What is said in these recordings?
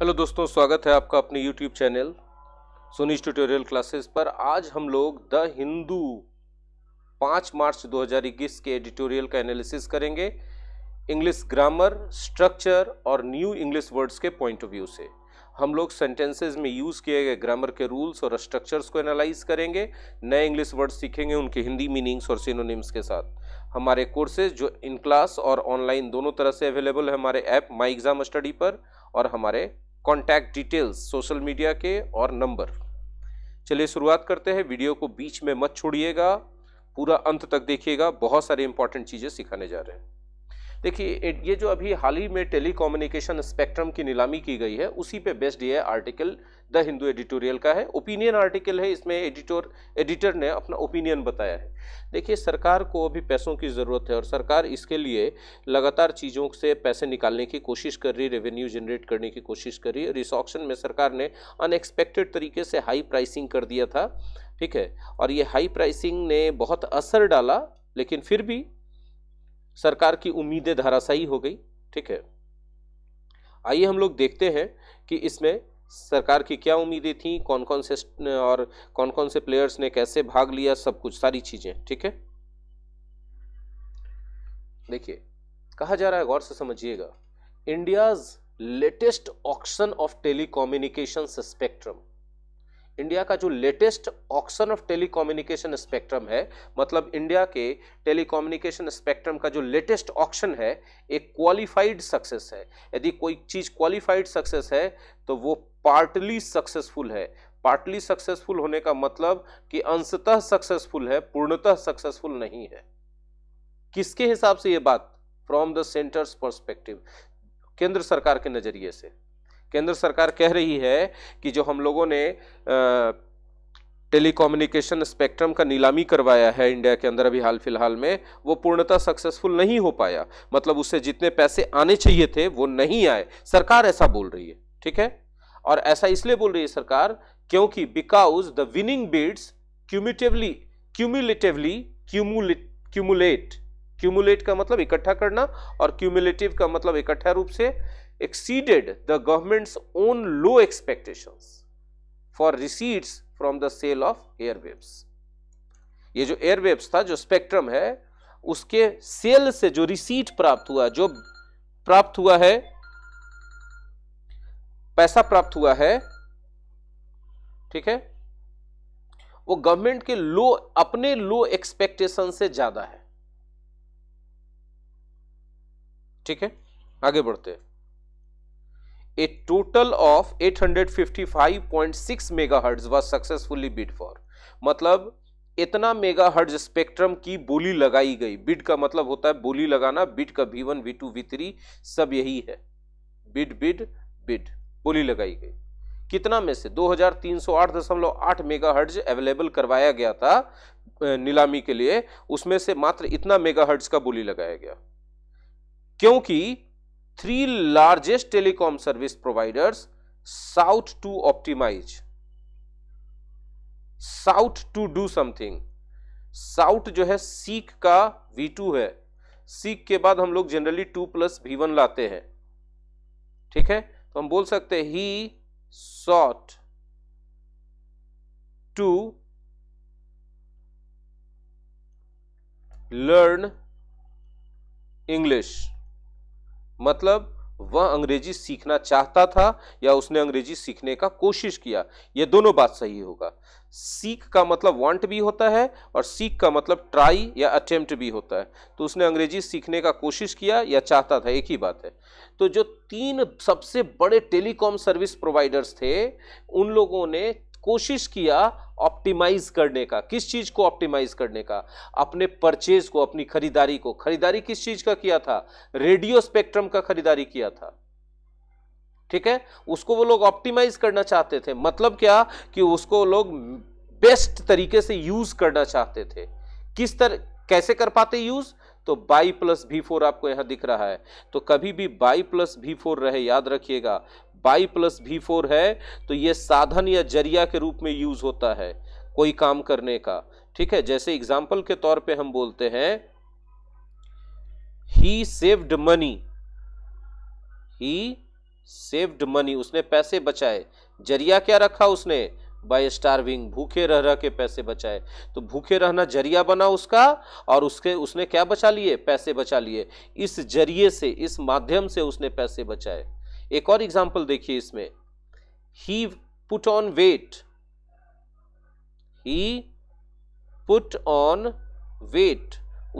Hello दोस्तों स्वागत है आपका अपने YouTube channel Sonish tutorial classes पर आज हम लोग द हिंदू 5 मार्च 2021 के एडिटोरियल का एनालिसिस करेंगे इंग्लिश ग्रामर स्ट्रक्चर और न्यू इंग्लिश वर्ड्स के पॉइंट ऑफ व्यू से हम लोग सेंटेंसेस में यूज़ किए गए ग्रामर के रूल्स और स्ट्रक्चर्स को एनालाइज करेंगे नए इंग्लिश वर्ड्स सीखेंगे उनके हिंदी मीनिंग्स और सिनोनिम्स के साथ हमारे कोर्सेज जो इन क्लास और ऑनलाइन दोनों तरह से अवेलेबल है हमारे ऐप माई एग्ज़ाम स्टडी पर और हमारे कॉन्टैक्ट डिटेल्स सोशल मीडिया के और नंबर चलिए शुरुआत करते हैं वीडियो को बीच में मत छोड़िएगा पूरा अंत तक देखिएगा बहुत सारे इंपॉर्टेंट चीज़ें सिखाने जा रहे हैं देखिए ये जो अभी हाल ही में टेली स्पेक्ट्रम की नीलामी की गई है उसी पे बेस्ड ये आर्टिकल द हिंदू एडिटोरियल का है ओपिनियन आर्टिकल है इसमें एडिटोर एडिटर ने अपना ओपिनियन बताया है देखिए सरकार को अभी पैसों की ज़रूरत है और सरकार इसके लिए लगातार चीज़ों से पैसे निकालने की कोशिश कर रही रेवेन्यू जनरेट करने की कोशिश कर रही है और इस ऑप्शन में सरकार ने अनएक्सपेक्टेड तरीके से हाई प्राइसिंग कर दिया था ठीक है और ये हाई प्राइसिंग ने बहुत असर डाला लेकिन फिर भी सरकार की उम्मीदें धराशायी हो गई ठीक है आइए हम लोग देखते हैं कि इसमें सरकार की क्या उम्मीदें थी कौन कौन से और कौन कौन से प्लेयर्स ने कैसे भाग लिया सब कुछ सारी चीज़ें ठीक है देखिए कहा जा रहा है गौर से समझिएगा India's latest auction of telecommunication spectrum India का जो latest auction of telecommunication spectrum है मतलब इंडिया के टेलीकम्युनिकेशन स्पेक्ट्रम का जो लेटेस्ट ऑक्शन है एक क्वालिफाइड सक्सेस है यदि कोई चीज़ क्वालिफाइड सक्सेस है तो वो पार्टली सक्सेसफुल है पार्टली सक्सेसफुल होने का मतलब कि अंशतः सक्सेसफुल है पूर्णतः सक्सेसफुल नहीं है किसके हिसाब से ये बात फ्रॉम द सेंटर्स पर्सपेक्टिव केंद्र सरकार के नज़रिए से केंद्र सरकार कह रही है कि जो हम लोगों ने टेलीकम्युनिकेशन स्पेक्ट्रम का नीलामी करवाया है इंडिया के अंदर अभी हाल फिलहाल में वो पूर्णतः सक्सेसफुल नहीं हो पाया मतलब उससे जितने पैसे आने चाहिए थे वो नहीं आए सरकार ऐसा बोल रही है ठीक है और ऐसा इसलिए बोल रही है सरकार क्योंकि because the winning bids cumulatively cumulatively cumulate cumulate का मतलब इकट्ठा करना और क्यूमुलेटिव का मतलब इकट्ठा रूप से exceeded the government's own low expectations for receipts from the sale of airwaves. ये जो airwaves था जो spectrum है उसके sale से जो receipt प्राप्त हुआ जो प्राप्त हुआ है पैसा प्राप्त हुआ है ठीक है वो गवर्नमेंट के लो अपने लो एक्सपेक्टेशन से ज्यादा है ठीक है आगे बढ़ते हैं a total of 855.6 megahertz was successfully bid for मतलब इतना मेगाहर्ट्ज स्पेक्ट्रम की बोली लगाई गई बिड का मतलब होता है बोली लगाना बिड का V one V two V three सब यही है बिड बिड बिड बोली लगाई गई कितना में से 2308.8 मेगाहर्ट्ज अवेलेबल करवाया गया था नीलामी के लिए उसमें से मात्र इतना मेगाहर्ट्ज का बोली लगाया गया क्योंकि three largest telecom service providers sought to optimize sought to do something sought जो है seek का v2 है seek के बाद हम लोग generally 2 plus v1 लाते हैं ठीक है तो हम बोल सकते हैं he sought to learn English मतलब वह अंग्रेजी सीखना चाहता था या उसने अंग्रेजी सीखने का कोशिश किया ये दोनों बात सही होगा सीख का मतलब वांट भी होता है और सीख का मतलब ट्राई या अटेम्प्ट भी होता है तो उसने अंग्रेजी सीखने का कोशिश किया या चाहता था एक ही बात है तो जो तीन सबसे बड़े टेलीकॉम सर्विस प्रोवाइडर्स थे उन लोगों ने कोशिश किया ऑप्टिमाइज करने का किस चीज को ऑप्टिमाइज करने का अपने परचेज को अपनी खरीदारी को खरीदारी किस चीज का किया था रेडियो स्पेक्ट्रम का खरीदारी किया था ठीक है उसको वो लोग ऑप्टिमाइज करना चाहते थे मतलब क्या कि उसको लोग बेस्ट तरीके से यूज करना चाहते थे किस तरह कैसे कर पाते यूज तो बाई प्लस भी फोर आपको यहां दिख रहा है तो कभी भी बाई प्लस भी फोर रहे याद रखिएगा बाई प्लस भी फोर है तो ये साधन या जरिया के रूप में यूज होता है कोई काम करने का ठीक है जैसे एग्जाम्पल के तौर पे हम बोलते हैं he saved money he saved money उसने पैसे बचाए जरिया क्या रखा उसने बाय स्टारविंग भूखे रह रह के पैसे बचाए तो भूखे रहना जरिया बना उसका और उसके उसने क्या बचा लिए पैसे बचा लिए इस जरिए से इस माध्यम से उसने पैसे बचाए एक और एग्जाम्पल देखिए इसमें he put on weight he put on weight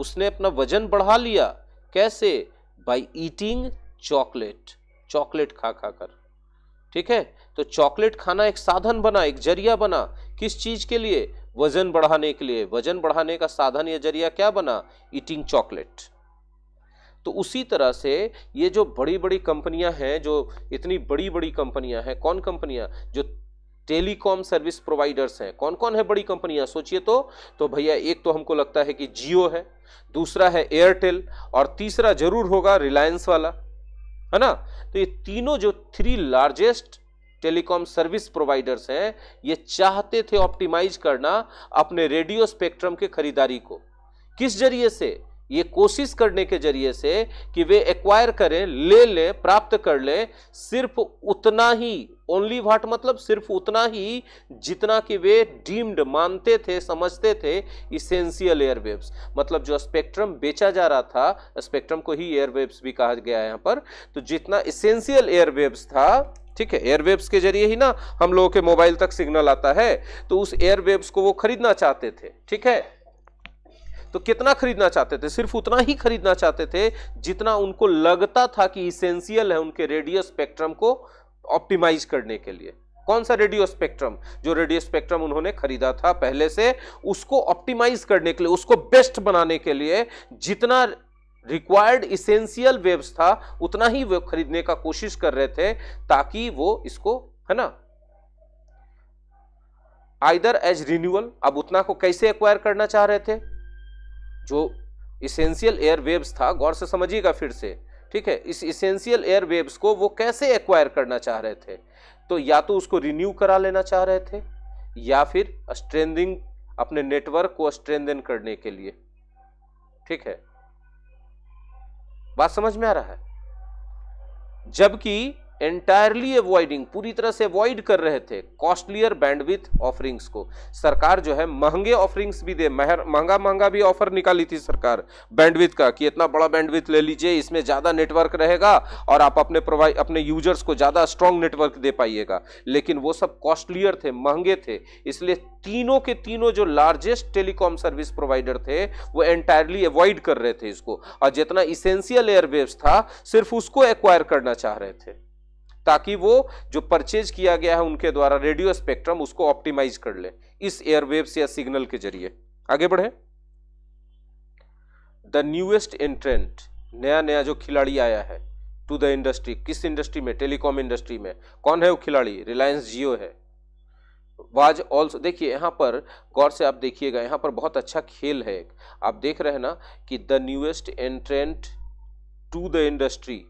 उसने अपना वजन बढ़ा लिया कैसे बाई ईटिंग चॉकलेट चॉकलेट खा खा कर ठीक है तो चॉकलेट खाना एक साधन बना एक जरिया बना किस चीज के लिए वजन बढ़ाने के लिए वजन बढ़ाने का साधन या जरिया क्या बना ईटिंग चॉकलेट तो उसी तरह से ये जो बड़ी बड़ी कंपनियां हैं जो इतनी बड़ी बड़ी कंपनियां हैं कौन कंपनियां जो टेलीकॉम सर्विस प्रोवाइडर्स हैं कौन कौन है बड़ी कंपनियां सोचिए तो तो भैया एक तो हमको लगता है कि जियो है दूसरा है एयरटेल और तीसरा जरूर होगा रिलायंस वाला है ना तो ये तीनों जो three largest telecom service providers हैं ये चाहते थे ऑप्टिमाइज करना अपने रेडियो स्पेक्ट्रम के खरीदारी को किस जरिए से ये कोशिश करने के जरिए से कि वे एक्वायर करें ले लें प्राप्त कर लें सिर्फ उतना ही ओनली वाट मतलब सिर्फ उतना ही जितना कि वे डीम्ड मानते थे समझते थे इसेंशियल एयरवेव्स मतलब जो स्पेक्ट्रम बेचा जा रहा था स्पेक्ट्रम को ही एयरवेव्स भी कहा गया है यहाँ पर तो जितना इसेंशियल एयरवेव्स था ठीक है एयरवेव्स के जरिए ही ना हम लोगों के मोबाइल तक सिग्नल आता है तो उस एयरवेव्स को वो खरीदना चाहते थे ठीक है तो कितना खरीदना चाहते थे सिर्फ उतना ही खरीदना चाहते थे जितना उनको लगता था कि इसेंशियल है उनके रेडियो स्पेक्ट्रम को ऑप्टिमाइज करने के लिए कौन सा रेडियो स्पेक्ट्रम जो रेडियो स्पेक्ट्रम उन्होंने खरीदा था पहले से उसको ऑप्टिमाइज करने के लिए उसको बेस्ट बनाने के लिए जितना रिक्वायर्ड इसेंशियल वेव्स था उतना ही वे खरीदने का कोशिश कर रहे थे ताकि वो इसको है ना आइदर एज रिन्यूअल अब उतना को कैसे एक्वायर करना चाह रहे थे जो इसेंशियल एयर वेव्स था गौर से समझिएगा फिर से ठीक है इस इसेंशियल एयर वेव्स को वो कैसे एक्वायर करना चाह रहे थे तो या तो उसको रिन्यू करा लेना चाह रहे थे या फिर स्ट्रेंदिंग अपने नेटवर्क को स्ट्रेंदन करने के लिए ठीक है बात समझ में आ रहा है जबकि एंटायरली अवॉइडिंग पूरी तरह से अवॉइड कर रहे थे कॉस्टलियर बैंडविथ ऑफरिंग्स को सरकार जो है महंगे ऑफरिंग्स भी दे महर महंगा महंगा भी ऑफर निकाली थी सरकार बैंडविथ का कि इतना बड़ा बैंडविथ ले लीजिए इसमें ज़्यादा नेटवर्क रहेगा और आप अपने प्रोवाइड अपने यूजर्स को ज़्यादा स्ट्रांग नेटवर्क दे पाइएगा लेकिन वो सब कॉस्टलियर थे महंगे थे इसलिए तीनों के तीनों जो लार्जेस्ट टेलीकॉम सर्विस प्रोवाइडर थे वो एंटायरली अवॉइड कर रहे थे इसको और जितना इसेंशियल एयरवेव्स था सिर्फ उसको एक्वायर करना चाह रहे थे ताकि वो जो परचेज किया गया है उनके द्वारा रेडियो स्पेक्ट्रम उसको ऑप्टिमाइज कर ले इस एयरवेव्स या सिग्नल के जरिए आगे बढ़े द न्यूएस्ट एंट्रेंट नया नया जो खिलाड़ी आया है टू द इंडस्ट्री किस इंडस्ट्री में टेलीकॉम इंडस्ट्री में कौन है वो खिलाड़ी रिलायंस जियो है वाज ऑल्सो देखिए यहाँ पर गौर से आप देखिएगा यहाँ पर बहुत अच्छा खेल है आप देख रहे हैं ना कि the newest entrant to the industry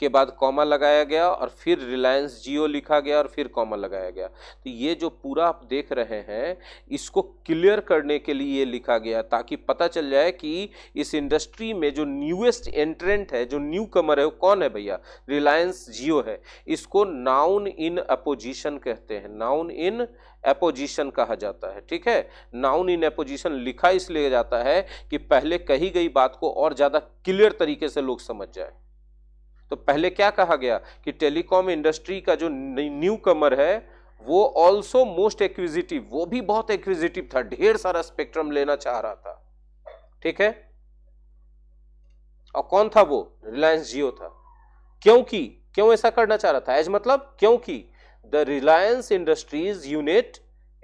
के बाद कॉमा लगाया गया और फिर रिलायंस जियो लिखा गया और फिर कॉमा लगाया गया तो ये जो पूरा आप देख रहे हैं इसको क्लियर करने के लिए ये लिखा गया ताकि पता चल जाए कि इस इंडस्ट्री में जो न्यूएस्ट एंट्रेंट है जो न्यू कमर है वो कौन है भैया रिलायंस जियो है इसको नाउन इन अपोजिशन कहते हैं नाउन इन एपोजिशन कहा जाता है ठीक है नाउन इन एपोजिशन लिखा इसलिए जाता है कि पहले कही गई बात को और ज़्यादा क्लियर तरीके से लोग समझ जाए तो पहले क्या कहा गया कि टेलीकॉम इंडस्ट्री का जो न्यू कमर है वो ऑल्सो मोस्ट एक्विजिटिव वो भी बहुत एक्विजिटिव था ढेर सारा स्पेक्ट्रम लेना चाह रहा था ठीक है और कौन था वो रिलायंस जियो था क्योंकि क्यों ऐसा करना चाह रहा था एज मतलब क्योंकि the Reliance Industries unit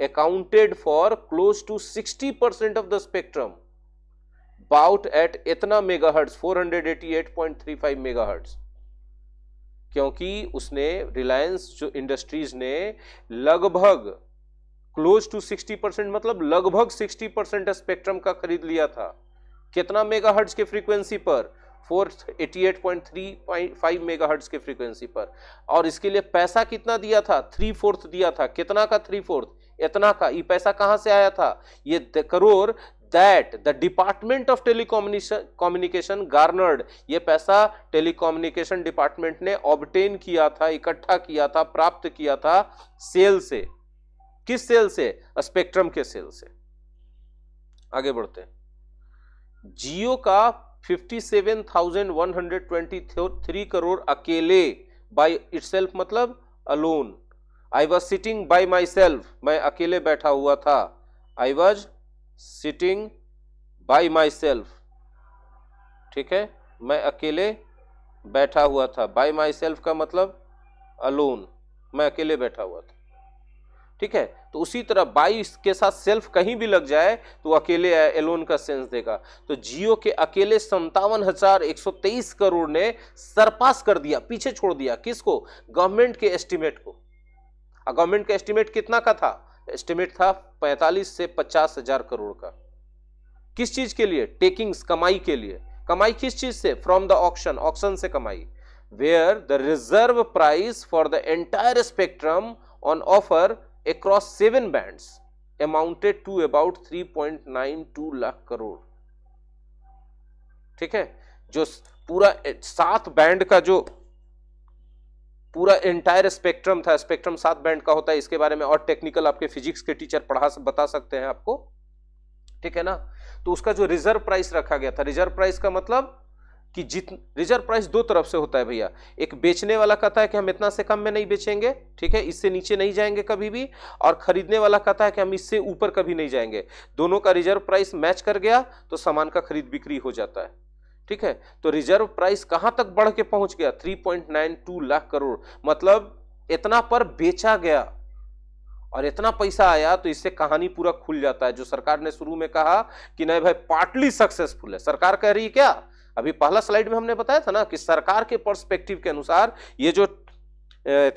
accounted for close to 60 percent of the spectrum bought at इतना मेगाहर्ट्ज 488.35 मेगाहर्ट्ज क्योंकि उसने रिलायंस जो इंडस्ट्रीज ने लगभग क्लोज टू 60 परसेंट मतलब लगभग 60 परसेंट स्पेक्ट्रम का खरीद लिया था कितना मेगा हर्ट्ज के फ्रीक्वेंसी पर 488.35 मेगाहर्ट्ज के फ्रीक्वेंसी पर और इसके लिए पैसा कितना दिया था थ्री फोर्थ दिया था कितना का थ्री फोर्थ इतना का ये पैसा कहाँ से आया था ये crore the department of of communication garnered ये पैसा टेलीकोम्युनिकेशन डिपार्टमेंट ने obtain किया था इकट्ठा किया था प्राप्त किया था सेल से किस सेल से स्पेक्ट्रम के सेल से आगे बढ़ते हैं जियो का 57,123 करोड़ अकेले बाय इटसेल्फ मतलब alone I was sitting bye my self मैं अकेले बैठा हुआ था I was sitting bye my self ठीक है मैं अकेले बैठा हुआ था बाय माई सेल्फ का मतलब अलोन मैं अकेले बैठा हुआ था ठीक है तो उसी तरह बाई के साथ सेल्फ कहीं भी लग जाए तो अकेले एलोन का सेंस देगा तो जियो के अकेले संतावन हजार एक सौ तेईस करोड़ ने सरपास कर दिया पीछे छोड़ दिया किसको गवर्नमेंट के एस्टिमेट को गवर्नमेंट का एस्टिमेट कितना का था एस्टिमेट था 45 से पचास हजार करोड़ का किस चीज के लिए टेकिंग्स कमाई के लिए कमाई किस चीज से फ्रॉम द ऑक्शन ऑक्शन से कमाई where the reserve price for the entire spectrum on offer amounted to about three point nine 3.92 lakh crore ठीक है जो पूरा सात बैंड का जो पूरा एंटायर स्पेक्ट्रम था स्पेक्ट्रम सात बैंड का होता है इसके बारे में और टेक्निकल आपके फिजिक्स के टीचर पढ़ा बता सकते हैं आपको ठीक है ना तो उसका जो रिजर्व प्राइस रखा गया था रिजर्व प्राइस का मतलब कि जित रिजर्व प्राइस दो तरफ से होता है भैया एक बेचने वाला कहता है कि हम इतना से कम में नहीं बेचेंगे ठीक है इससे नीचे नहीं जाएंगे कभी भी और खरीदने वाला कहता है कि हम इससे ऊपर कभी नहीं जाएंगे दोनों का रिजर्व प्राइस मैच कर गया तो सामान का खरीद बिक्री हो जाता है ठीक है तो रिजर्व प्राइस कहां तक बढ़ के पहुंच गया 3.92 लाख करोड़ मतलब इतना पर बेचा गया और इतना पैसा आया तो इससे कहानी पूरा खुल जाता है जो सरकार ने शुरू में कहा कि नहीं भाई पार्टली सक्सेसफुल है सरकार कह रही है क्या अभी पहला स्लाइड में हमने बताया था ना कि सरकार के पर्सपेक्टिव के अनुसार ये जो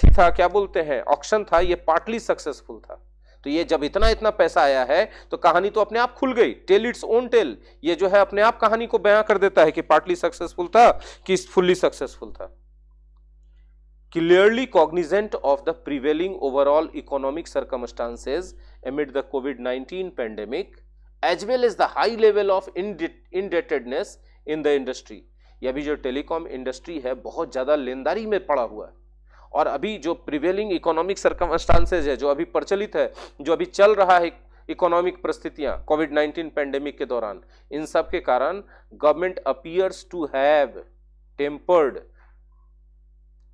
थी था क्या बोलते हैं ऑप्शन था ये पार्टली सक्सेसफुल था तो ये जब इतना इतना पैसा आया है तो कहानी तो अपने आप खुल गई टेल इट्स ओन टेल ये जो है अपने आप कहानी को बयां कर देता है कि पार्टली सक्सेसफुल था कि फुल्ली सक्सेसफुल था clearly cognizant of the prevailing overall economic circumstances amid the COVID nineteen pandemic as well as the high level of indebtedness in the industry यह भी जो टेलीकॉम इंडस्ट्री है बहुत ज़्यादा लेनदारी में पड़ा हुआ है और अभी जो प्रिवेलिंग इकोनॉमिक सर्कमस्टांसेज है जो अभी प्रचलित है जो अभी चल रहा है इकोनॉमिक परिस्थितियां कोविड 19 पेंडेमिक के दौरान इन सब के कारण government appears to have tempered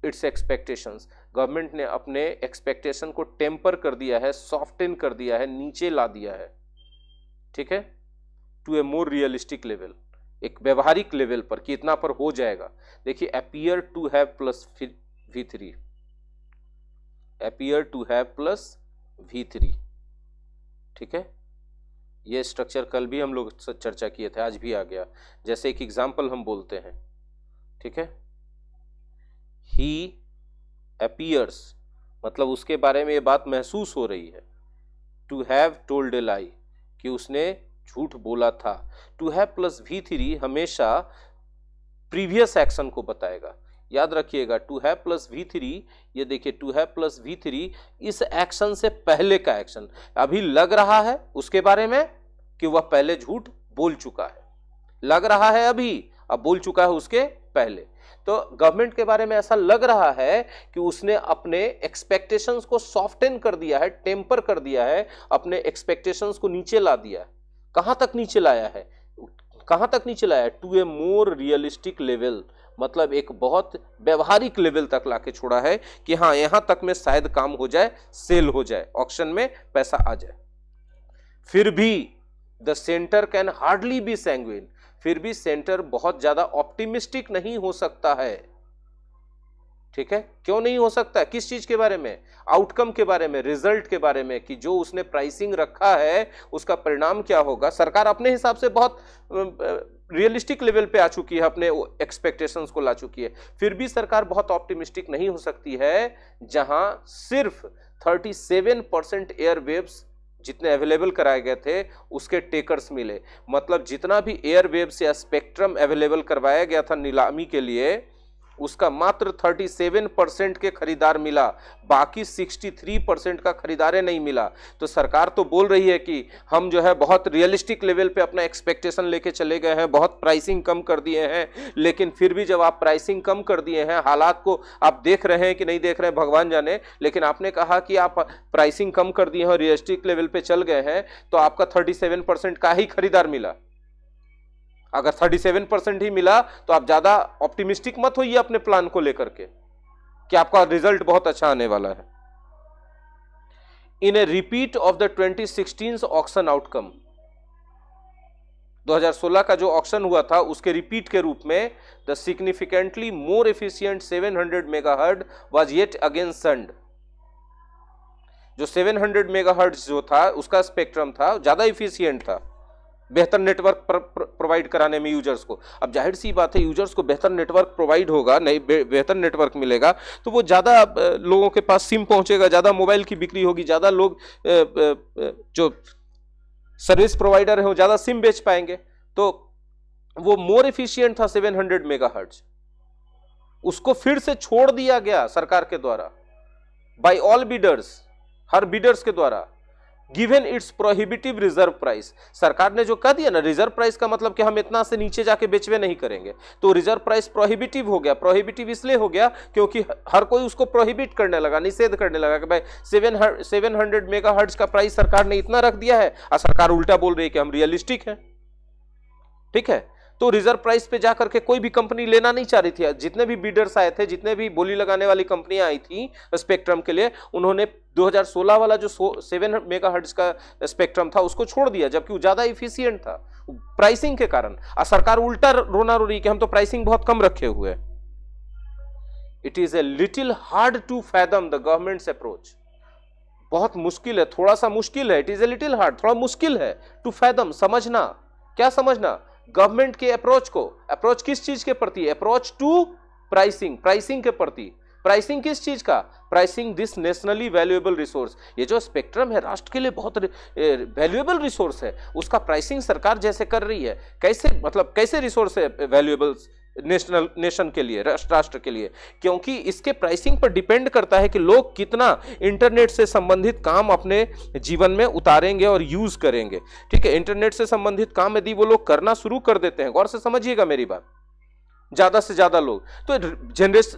its expectations government ने अपने एक्सपेक्टेशन को टेम्पर कर दिया है इन कर दिया है नीचे ला दिया है ठीक है to a more realistic level एक व्यवहारिक लेवल पर कि इतना पर हो जाएगा देखिए appear to have plus V three appear to have plus V3 ठीक है ये स्ट्रक्चर कल भी हम लोग चर्चा किए थे आज भी आ गया जैसे एक एग्जाम्पल हम बोलते हैं ठीक है ही अपियर्स मतलब उसके बारे में ये बात महसूस हो रही है to have told a lie कि उसने झूठ बोला था to have plus V three हमेशा प्रीवियस एक्शन को बताएगा याद रखिएगा to have plus V three ये देखिए to have plus V three इस एक्शन से पहले का एक्शन अभी लग रहा है उसके बारे में कि वह पहले झूठ बोल चुका है लग रहा है अभी अब बोल चुका है उसके पहले तो गवर्नमेंट के बारे में ऐसा लग रहा है कि उसने अपने एक्सपेक्टेशंस को सॉफ्टेन कर दिया है टेम्पर कर दिया है अपने एक्सपेक्टेशंस को नीचे ला दिया है कहाँ तक नीचे लाया है कहाँ तक नीचे लाया है to a more realistic level मतलब एक बहुत व्यवहारिक लेवल तक लाके छोड़ा है कि हाँ यहां तक में शायद काम हो जाए सेल हो जाए ऑक्शन में पैसा आ जाए फिर भी the centre can hardly be sanguine फिर भी सेंटर बहुत ज्यादा ऑप्टिमिस्टिक नहीं हो सकता है ठीक है क्यों नहीं हो सकता किस चीज के बारे में आउटकम के बारे में रिजल्ट के बारे में कि जो उसने प्राइसिंग रखा है उसका परिणाम क्या होगा सरकार अपने हिसाब से बहुत रियलिस्टिक लेवल पे आ चुकी है अपने एक्सपेक्टेशंस को ला चुकी है फिर भी सरकार बहुत ऑप्टिमिस्टिक नहीं हो सकती है जहां सिर्फ 37 परसेंट एयरवेब्स जितने अवेलेबल कराए गए थे उसके टेकर्स मिले मतलब जितना भी एयरवेब्स या स्पेक्ट्रम अवेलेबल करवाया गया था नीलामी के लिए उसका मात्र 37 परसेंट के खरीदार मिला बाकी 63 परसेंट का खरीदारें नहीं मिला तो सरकार तो बोल रही है कि हम जो है बहुत रियलिस्टिक लेवल पे अपना एक्सपेक्टेशन लेके चले गए हैं बहुत प्राइसिंग कम कर दिए हैं लेकिन फिर भी जब आप प्राइसिंग कम कर दिए हैं हालात को आप देख रहे हैं कि नहीं देख रहे हैं भगवान जाने लेकिन आपने कहा कि आप प्राइसिंग कम कर दिए हैं और रियलिस्टिक लेवल पर चल गए हैं तो आपका थर्टी का ही खरीदार मिला अगर 37 परसेंट ही मिला तो आप ज़्यादा ऑप्टिमिस्टिक मत होइए अपने प्लान को लेकर के कि आपका रिजल्ट बहुत अच्छा आने वाला है in a repeat of the 2016 auction outcome 2016 का जो ऑक्शन हुआ था उसके रिपीट के रूप में the significantly more hundred 700 megahertz was yet again shunned जो 700 हर्ड जो था उसका स्पेक्ट्रम था ज़्यादा इफिशियंट था बेहतर नेटवर्क प्रोवाइड कराने में यूजर्स को अब जाहिर सी बात है यूजर्स को बेहतर नेटवर्क प्रोवाइड होगा नहीं बेहतर नेटवर्क मिलेगा तो वो ज़्यादा लोगों के पास सिम पहुंचेगा ज़्यादा मोबाइल की बिक्री होगी ज़्यादा लोग जो सर्विस प्रोवाइडर हैं वो ज़्यादा सिम बेच पाएंगे तो वो मोर इफिशियंट था सेवन हंड्रेड मेगा उसको फिर से छोड़ दिया गया सरकार के द्वारा बाई ऑल बीडर्स हर बीडर्स के द्वारा given its prohibitive reserve price सरकार ने जो कह दिया ना रिजर्व प्राइस का मतलब कि हम इतना से नीचे जाके बेचवे नहीं करेंगे तो रिजर्व प्राइस प्रोहिबिटिव हो गया प्रोहिबिटिव इसलिए हो गया क्योंकि हर कोई उसको प्रोहिबिट करने लगा निषेध करने लगा कि भाई seven seven hundred mega hertz का प्राइस सरकार ने इतना रख दिया है और सरकार उल्टा बोल रही है कि हम रियलिस्टिक हैं ठीक है तो रिजर्व प्राइस पे जा करके कोई भी कंपनी लेना नहीं चाह रही थी जितने भी बीडर्स आए थे जितने भी बोली लगाने वाली कंपनियां आई थी स्पेक्ट्रम के लिए उन्होंने 2016 वाला जो सेवन मेगा हर्ट्स का स्पेक्ट्रम था उसको छोड़ दिया जबकि वो ज़्यादा इफिशियंट था प्राइसिंग के कारण और सरकार उल्टा रोना रो रही कि हम तो प्राइसिंग बहुत कम रखे हुए it is a little hard to fathom the government's approach बहुत मुश्किल है थोड़ा सा मुश्किल है it is a little hard थोड़ा मुश्किल है टू फैदम समझना क्या समझना गवर्नमेंट के अप्रोच को अप्रोच किस चीज के प्रति अप्रोच टू प्राइसिंग प्राइसिंग के प्रति प्राइसिंग किस चीज का pricing this nationally valuable resource ये जो स्पेक्ट्रम है राष्ट्र के लिए बहुत वैल्यूएबल रिसोर्स है उसका प्राइसिंग सरकार जैसे कर रही है कैसे मतलब कैसे रिसोर्स है वैल्यूएबल नेशनल नेशन के लिए राष्ट्र के लिए क्योंकि इसके प्राइसिंग पर डिपेंड करता है कि लोग कितना इंटरनेट से संबंधित काम अपने जीवन में उतारेंगे और यूज करेंगे ठीक है इंटरनेट से संबंधित काम यदि वो लोग करना शुरू कर देते हैं गौर से समझिएगा मेरी बात ज़्यादा से ज़्यादा लोग तो जनरेस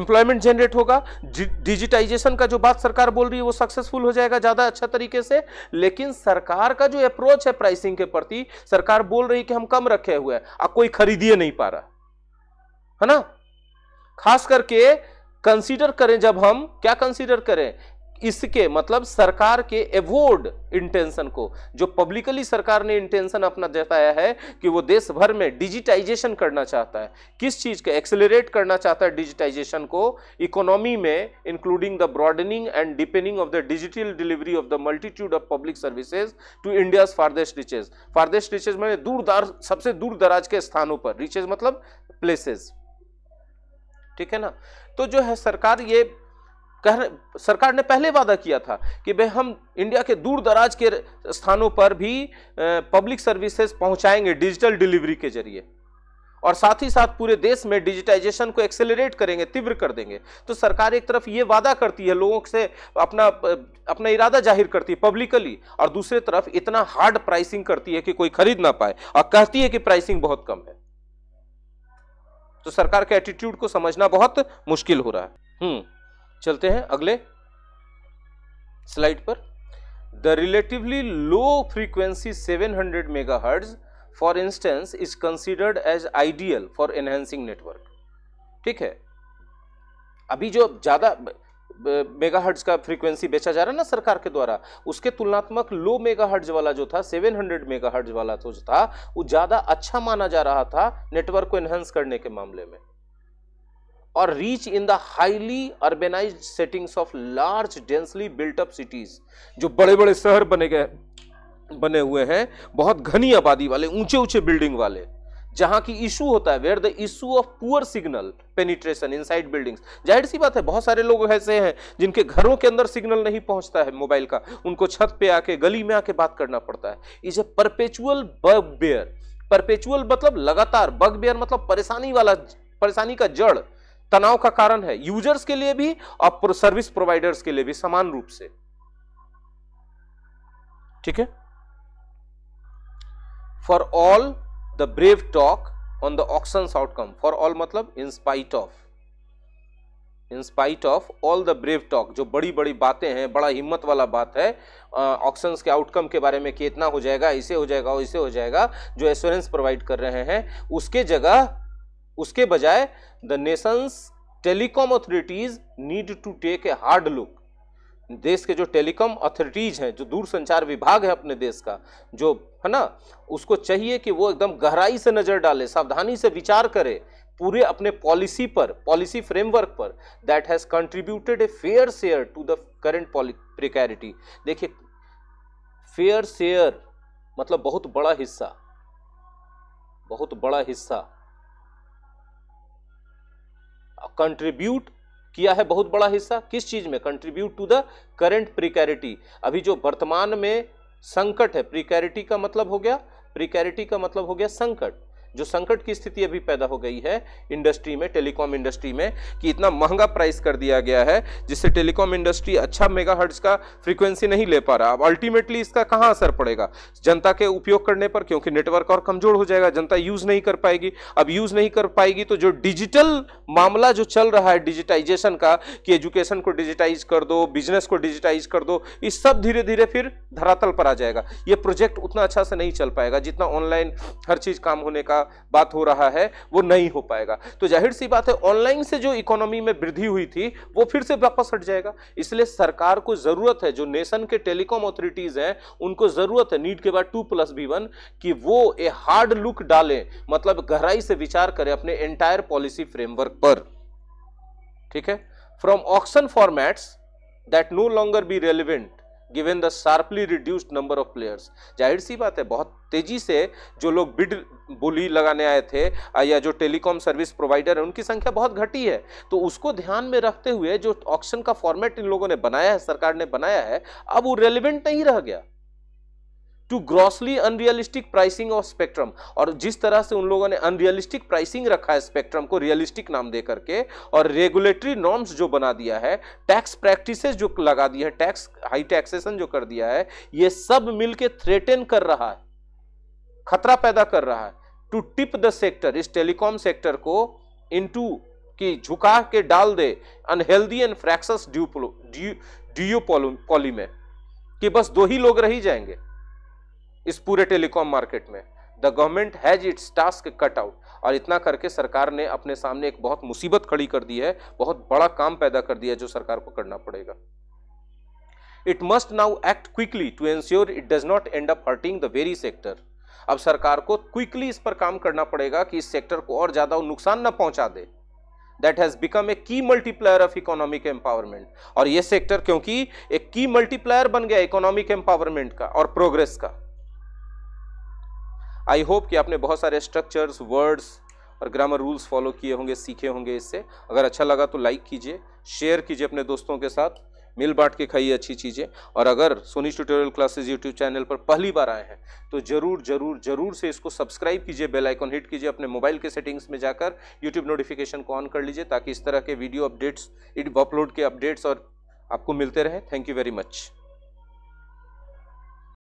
एम्प्लॉयमेंट जनरेट होगा डिजिटाइजेशन का जो बात सरकार बोल रही है वो सक्सेसफुल हो जाएगा ज़्यादा अच्छा तरीके से लेकिन सरकार का जो अप्रोच है प्राइसिंग के प्रति सरकार बोल रही है कि हम कम रखे हुए हैं अब कोई खरीदिए नहीं पा रहा है ना खास करके कंसीडर करें जब हम क्या कंसीडर करें इसके मतलब सरकार के एवोर्ड इंटेंशन को जो पब्लिकली सरकार ने इंटेंशन अपना जताया है कि वो देश भर में डिजिटाइजेशन करना चाहता है किस चीज का एक्सेलरेट करना चाहता है डिजिटाइजेशन को इकोनॉमी में including the broadening and deepening of the digital delivery of the multitude of public services to India farthest reaches farthest reaches मैंने दूर सबसे दूर दराज के स्थानों पर रिचेज मतलब प्लेसेज ठीक है ना तो जो है सरकार ये कह सरकार ने पहले वादा किया था कि भाई हम इंडिया के दूर दराज के स्थानों पर भी पब्लिक सर्विसेज पहुंचाएंगे डिजिटल डिलीवरी के जरिए और साथ ही साथ पूरे देश में डिजिटाइजेशन को एक्सेलरेट करेंगे तीव्र कर देंगे तो सरकार एक तरफ ये वादा करती है लोगों से अपना अपना इरादा जाहिर करती है पब्लिकली और दूसरी तरफ इतना हार्ड प्राइसिंग करती है कि कोई खरीद ना पाए और कहती है कि प्राइसिंग बहुत कम है तो सरकार के एटीट्यूड को समझना बहुत मुश्किल हो रहा है हम्म चलते हैं अगले स्लाइड पर the relatively low frequency 700 hertz for instance is considered as ideal for enhancing network ठीक है अभी जो ज़्यादा मेगाहर्ट्ज का फ्रीक्वेंसी बेचा जा रहा है ना सरकार के द्वारा उसके तुलनात्मक लो मेगाहर्ट्ज वाला जो था 700 हंड्रेड मेगाहर्ट्ज वाला तो जो था वो ज़्यादा अच्छा माना जा रहा था नेटवर्क को एनहेंस करने के मामले में और reach in the highly urbanised settings of large densely built up cities जो बड़े बड़े शहर बने गए बने हुए हैं बहुत घनी आबादी वाले ऊंचे ऊंचे बिल्डिंग वाले जहां की इशू होता है where the issue of poor signal penetration side buildings जाहिर सी बात है बहुत सारे लोग ऐसे हैं जिनके घरों के अंदर सिग्नल नहीं पहुंचता है मोबाइल का उनको छत पे आके गली में आके बात करना पड़ता है is a perpetual bugbear perpetual मतलब लगातार बग बेयर मतलब परेशानी वाला परेशानी का जड़ तनाव का कारण है यूजर्स के लिए भी और सर्विस प्रोवाइडर्स के लिए भी समान रूप से ठीक है for all the brave talk on the auctions outcome for all मतलब in spite of in spite of all the brave talk जो बड़ी बड़ी बातें हैं बड़ा हिम्मत वाला बात है ऑक्शंस uh, के आउटकम के बारे में कि इतना हो जाएगा इसे हो जाएगा इसे हो जाएगा जो एश्योरेंस प्रोवाइड कर रहे हैं उसके जगह उसके बजाय the nation's telecom authorities need to take a hard look देश के जो टेलीकॉम अथॉरिटीज़ हैं जो दूरसंचार विभाग है अपने देश का जो है ना उसको चाहिए कि वो एकदम गहराई से नज़र डाले सावधानी से विचार करे पूरे अपने पॉलिसी पर पॉलिसी फ्रेमवर्क पर that has contributed a fair share to the current precarity देखिए फेयर शेयर मतलब बहुत बड़ा हिस्सा बहुत बड़ा हिस्सा कंट्रीब्यूट किया है बहुत बड़ा हिस्सा किस चीज में contribute to the current precarity अभी जो वर्तमान में संकट है प्रिकैरिटी का मतलब हो गया प्रिकैरिटी का मतलब हो गया संकट जो संकट की स्थिति अभी पैदा हो गई है इंडस्ट्री में टेलीकॉम इंडस्ट्री में कि इतना महंगा प्राइस कर दिया गया है जिससे टेलीकॉम इंडस्ट्री अच्छा मेगा का फ्रीक्वेंसी नहीं ले पा रहा अब अल्टीमेटली इसका कहाँ असर पड़ेगा जनता के उपयोग करने पर क्योंकि नेटवर्क और कमजोर हो जाएगा जनता यूज नहीं कर पाएगी अब यूज नहीं कर पाएगी तो जो डिजिटल मामला जो चल रहा है डिजिटाइजेशन का कि एजुकेशन को डिजिटाइज कर दो बिजनेस को डिजिटाइज कर दो इस सब धीरे धीरे फिर धरातल पर आ जाएगा ये प्रोजेक्ट उतना अच्छा से नहीं चल पाएगा जितना ऑनलाइन हर चीज काम होने का बात हो रहा है वो नहीं हो पाएगा तो जाहिर सी बात है ऑनलाइन से जो इकोनॉमी में वृद्धि हुई थी वो फिर से वापस हट जाएगा इसलिए सरकार को जरूरत है जो नेशन के टेलीकॉम अथॉरिटीज हैं उनको जरूरत है नीट के बाद टू प्लस बी वन कि वो ए हार्ड लुक डालें मतलब गहराई से विचार करें अपने एंटायर पॉलिसी फ्रेमवर्क पर ठीक है from auction formats that no longer be relevant given the sharply reduced number of players जाहिर सी बात है बहुत तेजी से जो लोग बिड बोली लगाने आए थे या जो टेलीकॉम सर्विस प्रोवाइडर है उनकी संख्या बहुत घटी है तो उसको ध्यान में रखते हुए जो ऑक्शन का फॉर्मेट इन लोगों ने बनाया है सरकार ने बनाया है अब वो रेलिवेंट नहीं रह गया to grossly unrealistic pricing of spectrum और जिस तरह से उन लोगों ने अनरियलिस्टिक प्राइसिंग रखा है स्पेक्ट्रम को रियलिस्टिक नाम दे करके और रेगुलेटरी नॉर्म्स जो बना दिया है टैक्स प्रैक्टिस जो लगा दिया है टैक्स हाई टैक्सेशन जो कर दिया है ये सब मिलकर थ्रेटेन कर रहा है खतरा पैदा कर रहा है टू टिप द सेक्टर इस टेलीकॉम सेक्टर को टू की झुका के डाल दे अनहेल्दी एंड फ्रैक्स ड्यूपोलो ड्यूपोली में कि बस दो ही लोग रह जाएंगे इस पूरे टेलीकॉम मार्केट में the government has its task cut out और इतना करके सरकार ने अपने सामने एक बहुत मुसीबत खड़ी कर दी है बहुत बड़ा काम पैदा कर दिया जो सरकार को करना पड़ेगा it must now act quickly to ensure it does not end up hurting the very sector अब सरकार को क्विकली इस पर काम करना पड़ेगा कि इस सेक्टर को और ज़्यादा नुकसान ना पहुंचा दे that has become a key multiplier of economic empowerment और यह सेक्टर क्योंकि एक की मल्टीप्लायर बन गया इकोनॉमिक एम्पावरमेंट का और प्रोग्रेस का आई होप कि आपने बहुत सारे स्ट्रक्चर्स वर्ड्स और ग्रामर रूल्स फॉलो किए होंगे सीखे होंगे इससे अगर अच्छा लगा तो लाइक कीजिए शेयर कीजिए अपने दोस्तों के साथ मिल बांट के खाइए अच्छी चीज़ें और अगर Soni tutorial classes YouTube channel पर पहली बार आए हैं तो ज़रूर ज़रूर ज़रूर से इसको सब्सक्राइब कीजिए बेल आइकन हिट कीजिए अपने मोबाइल के सेटिंग्स में जाकर यूट्यूब नोटिफिकेशन को ऑन कर लीजिए ताकि इस तरह के वीडियो अपडेट्स अपलोड के अपडेट्स और आपको मिलते रहे थैंक यू वेरी मच